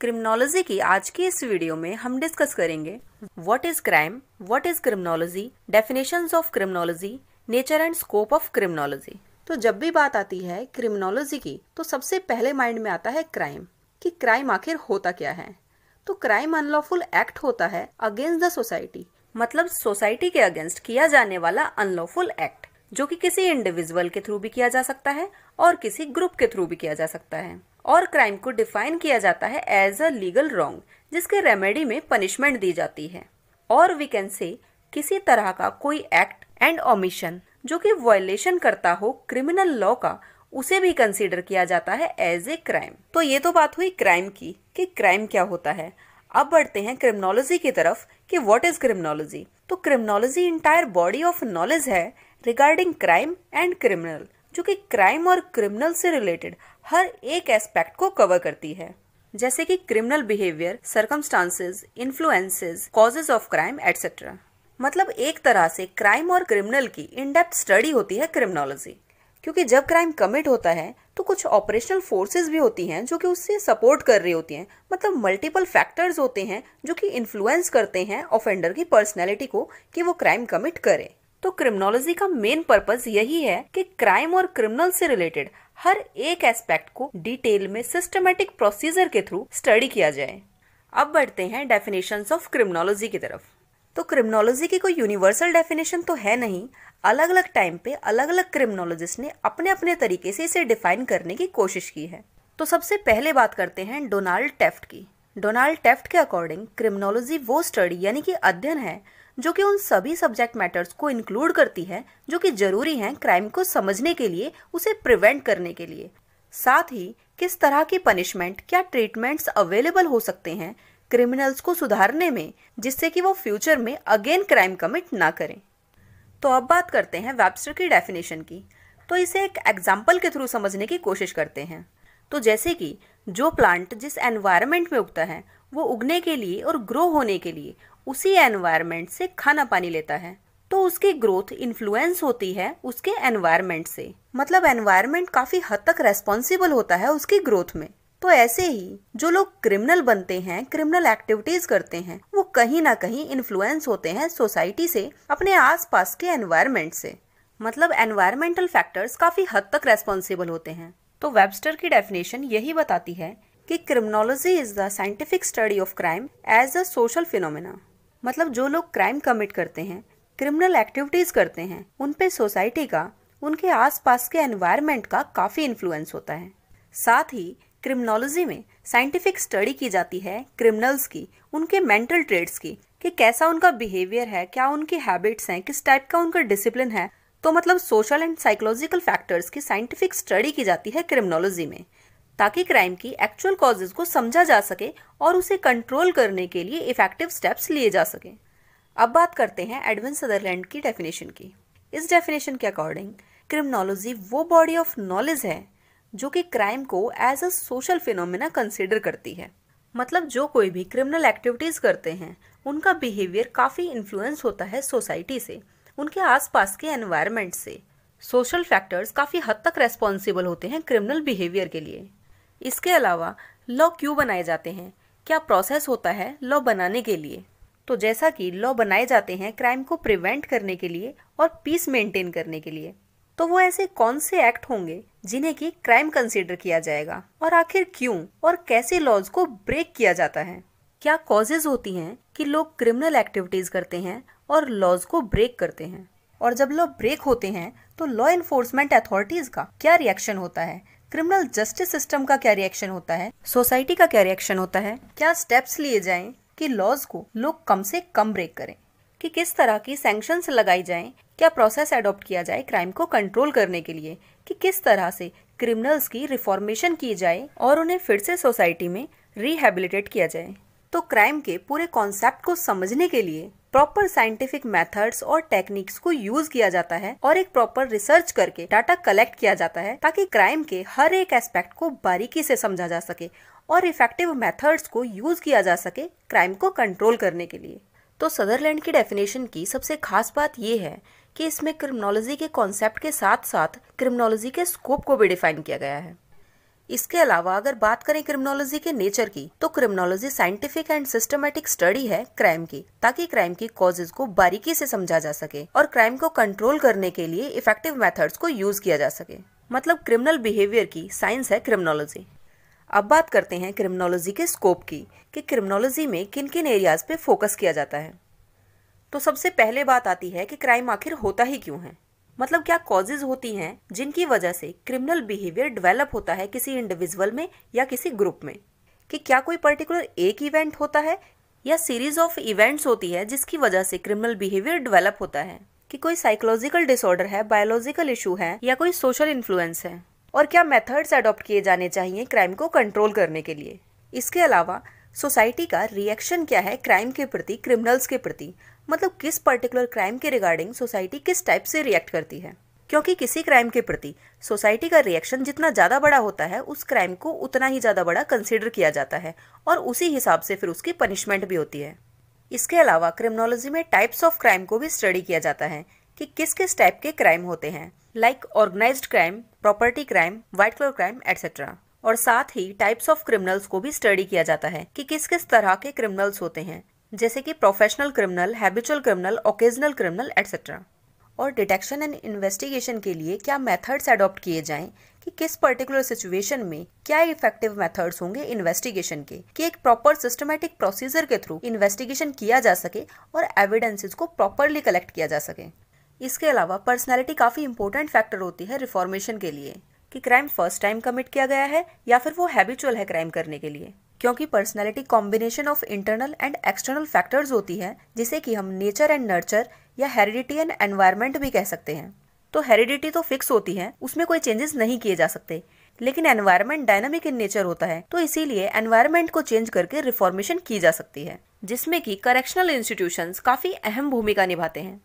Criminology की आज की इस वीडियो में हम डिस्कस करेंगे what is crime what is criminology definition of criminology nature and scope of criminology तो जब भी बात आती है क्रिमिनोलॉजी की तो सबसे पहले माइंड में आता है क्राइम कि क्राइम आखिर होता क्या है तो क्राइम अनलॉफुल एक्ट होता है अगेंस्ट द सोसाइटी मतलब सोसाइटी के अगेंस्ट किया जाने वाला अनलॉफुल एक्ट जो कि किसी इंडिविजुअल के थ्रू भी किया जा सकता है और किसी ग्रुप के थ्रू भी किया जा सकता है और क्राइम को डिफाइन किया जाता है एज अ लीगल रॉन्ग जिसके रेमेडी में पनिशमेंट दी जाती है और वी कैन से किसी तरह का कोई एक्ट एंड ओमिशन जो कि वायलेशन करता हो क्रिमिनल लॉ का उसे भी कंसीडर किया जाता है एज ए क्राइम तो ये तो बात हुई क्राइम की कि क्राइम क्या होता है अब बढ़ते हैं क्रिमिनोलॉजी की तरफ कि व्हाट इज क्रिमिनोलॉजी तो criminology entire body of knowledge है रिगार्डिंग क्राइम एंड क्रिमिनल जो कि क्राइम और क्रिमिनल से रिलेटेड हर एक एस्पेक्ट को कवर करती है जैसे कि criminal behaviour circumstances influences causes of crime etcetera मतलब एक तरह से क्राइम और क्रिमिनल की इनडेप्थ स्टडी होती है क्रिमिनोलॉजी क्योंकि जब क्राइम कमिट होता है तो कुछ ऑपरेशनल फोर्सेस भी होती हैं जो कि उससे सपोर्ट कर रही होती हैं मतलब मल्टीपल फैक्टर्स होते हैं जो कि इन्फ्लुएंस करते हैं ऑफेंडर की पर्सनैलिटी को कि वो क्राइम कमिट करे तो क्रिमिनोलॉजी का मेन पर्पज यही है कि क्राइम और क्रिमिनल से रिलेटेड हर एक एस्पेक्ट को डिटेल में सिस्टमेटिक प्रोसीजर के थ्रू स्टडी किया जाए अब बढ़ते हैं डेफिनेशन ऑफ क्रिमिनोलॉजी की तरफ तो क्रिमिनोलॉजी की कोई यूनिवर्सल डेफिनेशन तो है नहीं अलग अलग टाइम पे अलग अलग क्रिमिनोलॉजिस्ट ने अपने अपने तरीके से इसे डिफाइन करने की कोशिश की है तो सबसे पहले बात करते हैं डोनाल्ड टेफ्ट की डोनाल्ड टेफ्ट के अकॉर्डिंग क्रिमिनोलॉजी वो स्टडी यानी कि अध्ययन है जो कि उन सभी सब्जेक्ट मैटर्स को इंक्लूड करती है जो कि जरूरी हैं क्राइम को समझने के लिए उसे प्रिवेंट करने के लिए साथ ही किस तरह की पनिशमेंट क्या ट्रीटमेंट्स अवेलेबल हो सकते हैं क्रिमिनल्स को सुधारने में जिससे कि वो फ्यूचर में अगेन क्राइम कमिट ना करें तो अब बात करते हैं वेबस्टर की डेफिनेशन की तो इसे एक एग्जाम्पल के थ्रू समझने की कोशिश करते हैं तो जैसे कि जो प्लांट जिस एनवायरमेंट में उगता है वो उगने के लिए और ग्रो होने के लिए उसी एनवायरनमेंट से खाना पानी लेता है तो उसकी ग्रोथ इन्फ्लुएंस होती है उसके एनवायरनमेंट से मतलब एनवायरनमेंट काफ़ी हद तक रेस्पॉन्सिबल होता है उसकी ग्रोथ में तो ऐसे ही जो लोग क्रिमिनल बनते हैं क्रिमिनल एक्टिविटीज करते हैं वो कहीं ना कहीं इन्फ्लुएंस होते हैं सोसाइटी से अपने आसपास के एनवायरनमेंट से मतलब एनवायरमेंटल फैक्टर्स काफ़ी हद तक रेस्पॉन्सिबल होते हैं तो वेबस्टर की डेफिनेशन यही बताती है कि criminology is the scientific study of crime as a social phenomena मतलब जो लोग क्राइम कमिट करते हैं क्रिमिनल एक्टिविटीज करते हैं उन पे सोसाइटी का उनके आसपास के एनवायरनमेंट का काफ़ी इन्फ्लुएंस होता है साथ ही क्रिमिनोलॉजी में साइंटिफिक स्टडी की जाती है क्रिमिनल्स की उनके मेंटल ट्रेड्स की कि कैसा उनका बिहेवियर है क्या उनकी हैबिट्स हैं किस टाइप का उनका डिसिप्लिन है तो मतलब सोशल एंड साइकोलॉजिकल फैक्टर्स की साइंटिफिक स्टडी की जाती है क्रिमिनोलॉजी में ताकि क्राइम की एक्चुअल कॉजेज को समझा जा सके और उसे कंट्रोल करने के लिए इफेक्टिव स्टेप्स लिए जा सकें अब बात करते हैं एडविन सदरलैंड की डेफिनेशन की इस डेफिनेशन के अकॉर्डिंग क्रिमिनोलॉजी वो बॉडी ऑफ नॉलेज है जो कि क्राइम को as a social phenomena consider करती है मतलब जो कोई भी क्रिमिनल एक्टिविटीज़ करते हैं उनका बिहेवियर काफ़ी इन्फ्लुएंस होता है सोसाइटी से उनके आसपास के एनवायरनमेंट से सोशल फैक्टर्स काफ़ी हद तक रेस्पॉन्सिबल होते हैं क्रिमिनल बिहेवियर के लिए इसके अलावा लॉ क्यों बनाए जाते हैं क्या प्रोसेस होता है लॉ बनाने के लिए तो जैसा कि लॉ बनाए जाते हैं क्राइम को प्रिवेंट करने के लिए और पीस मेंटेन करने के लिए तो वो ऐसे कौन से एक्ट होंगे जिन्हें कि क्राइम कंसीडर किया जाएगा और आखिर क्यों और कैसे लॉज को ब्रेक किया जाता है क्या कॉजेज होती हैं कि लोग क्रिमिनल एक्टिविटीज करते हैं और लॉज को ब्रेक करते हैं और जब लॉ ब्रेक होते हैं तो लॉ इन्फोर्समेंट अथॉरिटीज का क्या रिएक्शन होता है क्रिमिनल जस्टिस सिस्टम का क्या रिएक्शन होता है सोसाइटी का क्या रिएक्शन होता है क्या स्टेप्स लिए जाएं कि लॉज को लोग कम से कम ब्रेक करें कि किस तरह की सेंक्शन लगाई जाएं क्या प्रोसेस एडोप्ट किया जाए क्राइम को कंट्रोल करने के लिए कि किस तरह से क्रिमिनल्स की रिफॉर्मेशन की जाए और उन्हें फिर से सोसाइटी में रिहेबिलिटेट किया जाए तो क्राइम के पूरे कॉन्सेप्ट को समझने के लिए प्रॉपर साइंटिफिक मेथड्स और टेक्निक्स को यूज किया जाता है और एक प्रॉपर रिसर्च करके डाटा कलेक्ट किया जाता है ताकि क्राइम के हर एक एस्पेक्ट को बारीकी से समझा जा सके और इफेक्टिव मेथड्स को यूज किया जा सके क्राइम को कंट्रोल करने के लिए तो सदरलैंड की डेफिनेशन की सबसे खास बात यह है कि इसमें क्रिमिनोलॉजी के कॉन्सेप्ट के साथ साथ क्रिमिनोलॉजी के स्कोप को भी डिफाइन किया गया है इसके अलावा अगर बात करें क्रिमिनोलॉजी के नेचर की तो criminology scientific and systematic study है क्राइम की ताकि क्राइम की कॉजेज को बारीकी से समझा जा सके और क्राइम को कंट्रोल करने के लिए इफेक्टिव मेथड्स को यूज किया जा सके मतलब क्रिमिनल बिहेवियर की साइंस है क्रिमिनोलॉजी अब बात करते हैं क्रिमिनोलॉजी के स्कोप की कि क्रिमिनोलॉजी में किन किन एरियाज पे फोकस किया जाता है तो सबसे पहले बात आती है कि क्राइम आखिर होता ही क्यों है मतलब क्या कॉजेज होती हैं जिनकी वजह से क्रिमिनल बिहेवियर डेवलप होता है किसी इंडिविजुअल में या किसी ग्रुप में कि क्या कोई पर्टिकुलर एक इवेंट होता है या सीरीज ऑफ इवेंट्स होती है जिसकी वजह से क्रिमिनल बिहेवियर डेवलप होता है कि कोई साइकोलॉजिकल डिसऑर्डर है बायोलॉजिकल इशू है या कोई सोशल इन्फ्लुएंस है और क्या मेथड्स अडॉप्ट किए जाने चाहिए क्राइम को कंट्रोल करने के लिए इसके अलावा सोसाइटी का रिएक्शन क्या है क्राइम के प्रति क्रिमिनल्स के प्रति मतलब किस पर्टिकुलर क्राइम के रिगार्डिंग सोसाइटी किस टाइप से रिएक्ट करती है क्योंकि किसी क्राइम के प्रति सोसाइटी का रिएक्शन जितना ज़्यादा बड़ा होता है उस क्राइम को उतना ही ज़्यादा बड़ा कंसिडर किया जाता है और उसी हिसाब से फिर उसकी पनिशमेंट भी होती है इसके अलावा क्रिमिनोलॉजी में टाइप्स ऑफ क्राइम को भी स्टडी किया जाता है कि किस किस टाइप के क्राइम होते हैं like organised crime property crime white collar crime etcetera और साथ ही टाइप्स ऑफ क्रिमिनल्स को भी स्टडी किया जाता है कि किस किस तरह के क्रिमिनल्स होते हैं जैसे कि professional criminal habitual criminal occasional criminal etcetera और डिटेक्शन एंड इन्वेस्टिगेशन के लिए क्या मेथड्स अडॉप्ट किए जाएं कि किस पर्टिकुलर सिचुएशन में क्या इफेक्टिव मेथड्स होंगे इन्वेस्टिगेशन के कि एक प्रॉपर सिस्टमेटिक प्रोसीजर के थ्रू इन्वेस्टिगेशन किया जा सके और एविडेंसेस को प्रॉपरली कलेक्ट किया जा सके इसके अलावा पर्सनैलिटी काफ़ी इंपॉर्टेंट फैक्टर होती है रिफॉर्मेशन के लिए कि क्राइम फर्स्ट टाइम कमिट किया गया है या फिर वो हैबिचुअल है क्राइम करने के लिए क्योंकि personality combination of internal and external factors होती है जिसे कि हम नेचर एंड नर्चर या हेरिडिटी एंड एनवायरमेंट भी कह सकते हैं तो हेरिडिटी तो फिक्स होती है उसमें कोई चेंजेस नहीं किए जा सकते लेकिन एनवायरमेंट डायनामिक इन नेचर होता है तो इसीलिए एनवायरमेंट को चेंज करके रिफॉर्मेशन की जा सकती है जिसमें कि करेक्शनल इंस्टीट्यूशन काफी अहम भूमिका निभाते हैं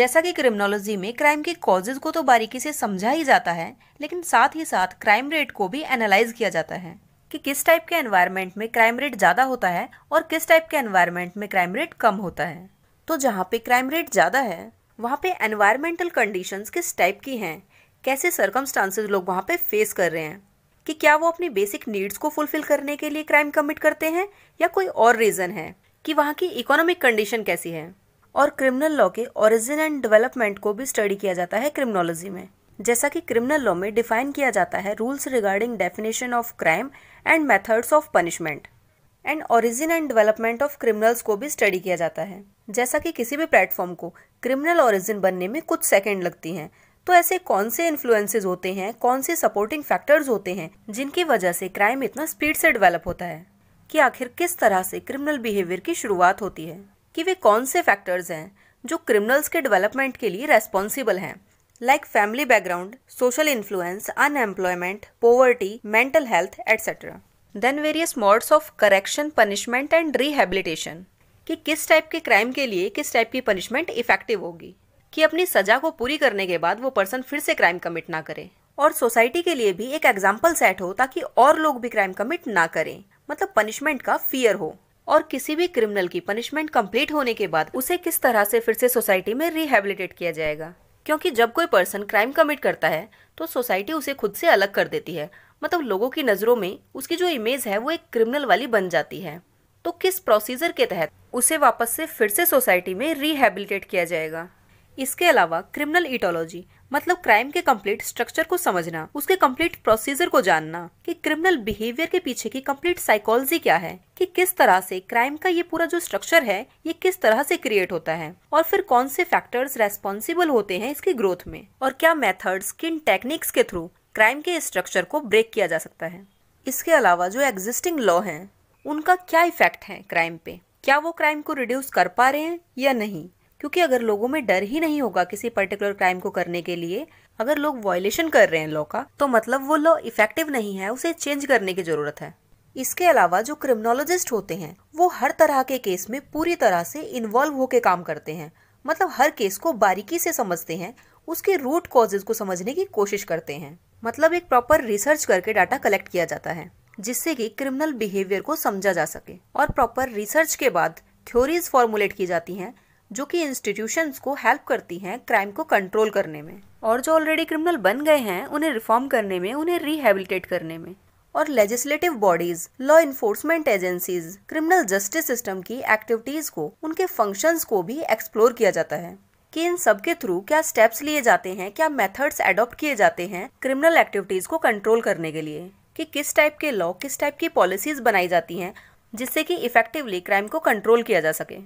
जैसा कि क्रिमिनोलॉजी में क्राइम के कॉजेज को तो बारीकी से समझा ही जाता है लेकिन साथ ही साथ क्राइम रेट को भी एनालाइज किया जाता है कि किस टाइप के एनवायरनमेंट में क्राइम रेट ज़्यादा होता है और किस टाइप के एनवायरनमेंट में क्राइम रेट कम होता है तो जहाँ पे क्राइम रेट ज़्यादा है वहाँ पे एनवायरमेंटल कंडीशन किस टाइप की हैं कैसे सर्कमस्टांसेस लोग वहाँ पे फेस कर रहे हैं कि क्या वो अपनी बेसिक नीड्स को फुलफिल करने के लिए क्राइम कमिट करते हैं या कोई और रीज़न है कि वहाँ की इकोनॉमिक कंडीशन कैसी है और क्रिमिनल लॉ के ओरिजिन एंड डेवलपमेंट को भी स्टडी किया जाता है क्रिमिनोलॉजी में जैसा कि क्रिमिनल लॉ में डिफाइन किया जाता है rules regarding definition of crime and methods of punishment and origin and development of criminals को भी स्टडी किया जाता है जैसा कि किसी भी प्लेटफॉर्म को क्रिमिनल ओरिजिन बनने में कुछ सेकेंड लगती हैं तो ऐसे कौन से इन्फ्लुएंसेज होते हैं कौन से सपोर्टिंग फैक्टर्स होते हैं जिनकी वजह से क्राइम इतना स्पीड से डेवलप होता है कि आखिर किस तरह से क्रिमिनल बिहेवियर की शुरुआत होती है कि वे कौन से फैक्टर्स हैं जो क्रिमिनल्स के डेवलपमेंट के लिए रेस्पॉन्सिबल हैं like family background, social influence, unemployment, poverty, mental health, etc. Then various modes of correction, punishment and rehabilitation. कि किस टाइप के क्राइम के लिए किस टाइप की पनिशमेंट इफेक्टिव होगी कि अपनी सजा को पूरी करने के बाद वो पर्सन फिर से क्राइम कमिट ना करे और सोसाइटी के लिए भी एक एग्जाम्पल सेट हो ताकि और लोग भी क्राइम कमिट ना करें मतलब पनिशमेंट का फियर हो और किसी भी क्रिमिनल की पनिशमेंट कंप्लीट होने के बाद उसे किस तरह से फिर से सोसाइटी में रिहेबिलिटेट किया जाएगा क्योंकि जब कोई पर्सन क्राइम कमिट करता है तो सोसाइटी उसे खुद से अलग कर देती है मतलब लोगों की नज़रों में उसकी जो इमेज है वो एक क्रिमिनल वाली बन जाती है तो किस प्रोसीजर के तहत उसे वापस से फिर से सोसाइटी में रिहेबिलिटेट किया जाएगा इसके अलावा क्रिमिनल इटोलॉजी मतलब क्राइम के कंप्लीट स्ट्रक्चर को समझना उसके कंप्लीट प्रोसीजर को जानना कि क्रिमिनल बिहेवियर के पीछे की कंप्लीट साइकोलॉजी क्या है कि किस तरह से क्राइम का ये पूरा जो स्ट्रक्चर है ये किस तरह से क्रिएट होता है और फिर कौन से फैक्टर्स रेस्पॉन्सिबल होते हैं इसकी ग्रोथ में और क्या मेथड्स किन टेक्निक्स के थ्रू क्राइम के स्ट्रक्चर को ब्रेक किया जा सकता है इसके अलावा जो एग्जिस्टिंग लॉ है उनका क्या इफेक्ट है क्राइम पे क्या वो क्राइम को रिड्यूस कर पा रहे हैं या नहीं क्योंकि अगर लोगों में डर ही नहीं होगा किसी पर्टिकुलर क्राइम को करने के लिए अगर लोग वॉयलेशन कर रहे हैं लॉ का तो मतलब वो लॉ इफेक्टिव नहीं है उसे चेंज करने की जरूरत है इसके अलावा जो क्रिमिनोलॉजिस्ट होते हैं वो हर तरह के केस में पूरी तरह से इन्वॉल्व होकर काम करते हैं मतलब हर केस को बारीकी से समझते हैं उसके रूट कॉजेज को समझने की कोशिश करते हैं मतलब एक प्रॉपर रिसर्च करके डाटा कलेक्ट किया जाता है जिससे कि क्रिमिनल बिहेवियर को समझा जा सके और प्रॉपर रिसर्च के बाद थ्योरीज फॉर्मुलेट की जाती हैं जो कि इंस्टीट्यूशंस को हेल्प करती हैं क्राइम को कंट्रोल करने में और जो ऑलरेडी क्रिमिनल बन गए हैं उन्हें रिफॉर्म करने में उन्हें रिहेबिलिटेट करने में और legislative bodies law enforcement agencies criminal justice system की एक्टिविटीज को उनके फंक्शंस को भी एक्सप्लोर किया जाता है कि इन सब के थ्रू क्या स्टेप्स लिए जाते हैं क्या मेथड्स एडॉप्ट किए जाते हैं क्रिमिनल एक्टिविटीज को कंट्रोल करने के लिए कि किस टाइप के लॉ किस टाइप की पॉलिसीज बनाई जाती हैं जिससे कि इफेक्टिवली क्राइम को कंट्रोल किया जा सके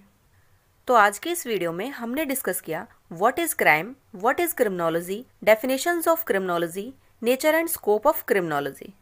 तो आज के इस वीडियो में हमने डिस्कस किया what is crime what is criminology definitions of criminology nature and scope of criminology